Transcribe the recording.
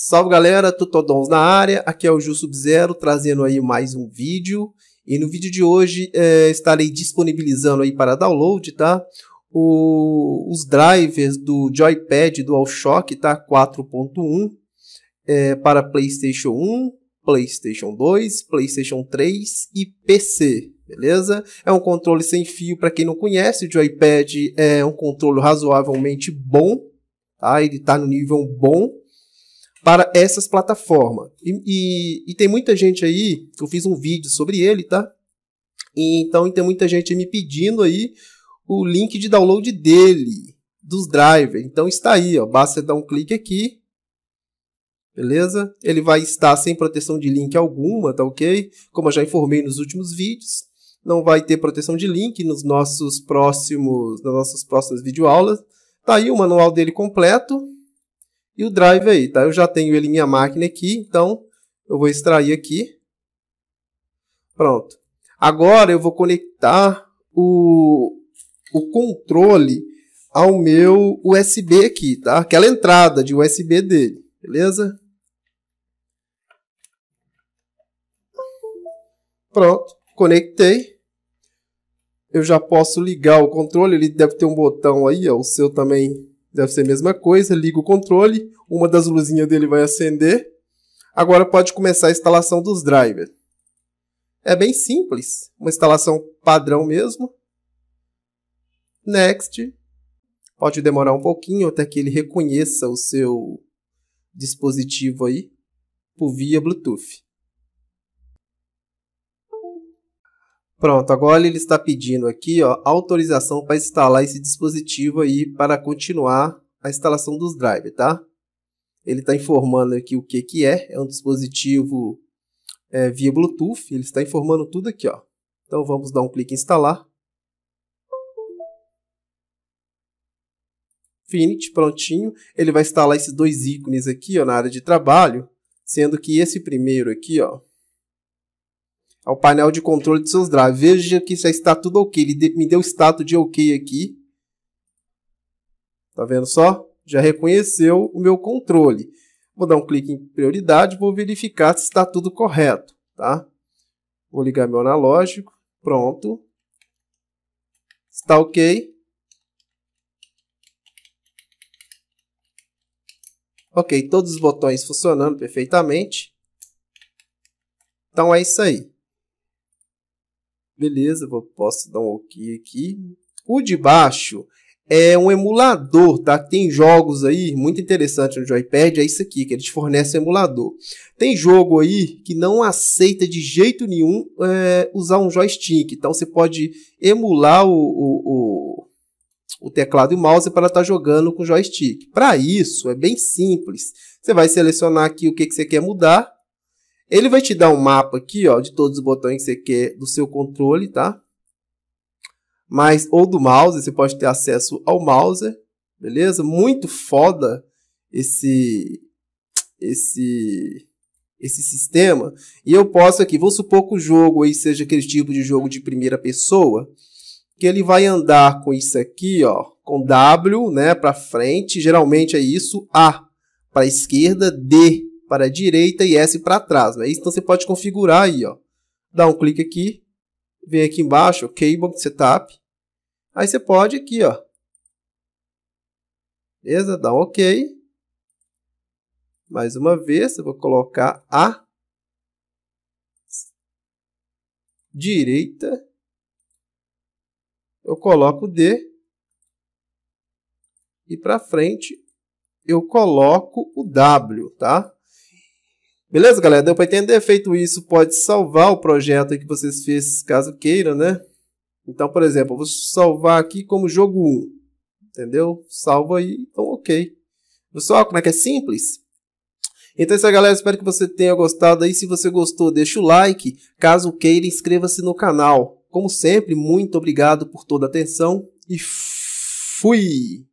Salve galera, Tutodons na área, aqui é o Ju Sub-Zero trazendo aí mais um vídeo e no vídeo de hoje é, estarei disponibilizando aí para download, tá? O, os drivers do Joypad DualShock, tá? 4.1 é, para Playstation 1, PlayStation 2, PlayStation 3 e PC, beleza? É um controle sem fio, para quem não conhece, o Joypad é um controle razoavelmente bom, tá? Ele está no nível bom, para essas plataformas. E, e, e, tem muita gente aí, eu fiz um vídeo sobre ele, tá? E, então tem muita gente me pedindo aí o link de download dele, dos drivers. Então está aí, ó. Basta dar um clique aqui. Beleza? Ele vai estar sem proteção de link alguma, tá ok? Como eu já informei nos últimos vídeos. Não vai ter proteção de link nos nossos próximos, nas nossas próximas videoaulas. Tá aí o manual dele completo e o drive aí, tá? Eu já tenho ele em minha máquina aqui, então eu vou extrair aqui. Pronto. Agora eu vou conectar o, o controle ao meu USB aqui, tá? Aquela entrada de USB dele, beleza? Pronto, conectei. Eu já posso ligar o controle, ele deve ter um botão aí, ó, o seu também Deve ser a mesma coisa, liga o controle, uma das luzinhas dele vai acender. Agora pode começar a instalação dos drivers. É bem simples, uma instalação padrão mesmo. Next. Pode demorar um pouquinho até que ele reconheça o seu dispositivo aí por via Bluetooth. Pronto, agora ele está pedindo aqui ó, autorização para instalar esse dispositivo aí para continuar a instalação dos drivers, tá? Ele está informando aqui o que, que é, é um dispositivo é, via Bluetooth, ele está informando tudo aqui, ó. Então vamos dar um clique em instalar. Finite, prontinho. Ele vai instalar esses dois ícones aqui ó, na área de trabalho, sendo que esse primeiro aqui, ó, ao painel de controle de seus drives. Veja que se está tudo ok. Ele me deu status de ok aqui. Tá vendo só? Já reconheceu o meu controle. Vou dar um clique em prioridade, vou verificar se está tudo correto, tá? Vou ligar meu analógico, pronto. Está ok. Ok, todos os botões funcionando perfeitamente. Então é isso aí. Beleza, vou, posso dar um OK aqui. O de baixo é um emulador, tá? Tem jogos aí, muito interessante no Joypad, é isso aqui, que eles fornecem um emulador. Tem jogo aí que não aceita de jeito nenhum é, usar um joystick, então você pode emular o, o, o, o teclado e o mouse para estar tá jogando com joystick. Para isso, é bem simples. Você vai selecionar aqui o que, que você quer mudar, ele vai te dar um mapa aqui, ó, de todos os botões que você quer do seu controle, tá? Mas, ou do mouse, você pode ter acesso ao mouse, beleza? Muito foda esse, esse, esse sistema. E eu posso aqui, vou supor que o jogo aí seja aquele tipo de jogo de primeira pessoa, que ele vai andar com isso aqui, ó, com W, né, para frente, geralmente é isso, A para esquerda, D para a direita e S para trás. Né? Então você pode configurar aí. Ó. Dá um clique aqui, vem aqui embaixo, ó, Cable Setup. Aí você pode aqui, ó. Beleza? Dá um OK. Mais uma vez, eu vou colocar a direita. Eu coloco o D. E para frente, eu coloco o W, tá? Beleza, galera? Deu para entender? Feito isso, pode salvar o projeto que vocês fez, caso queiram, né? Então, por exemplo, eu vou salvar aqui como jogo 1. Entendeu? Salvo aí, então ok. Pessoal, como é que é simples? Então é isso aí, galera. Espero que você tenha gostado aí. Se você gostou, deixa o like. Caso queira, inscreva-se no canal. Como sempre, muito obrigado por toda a atenção e fui!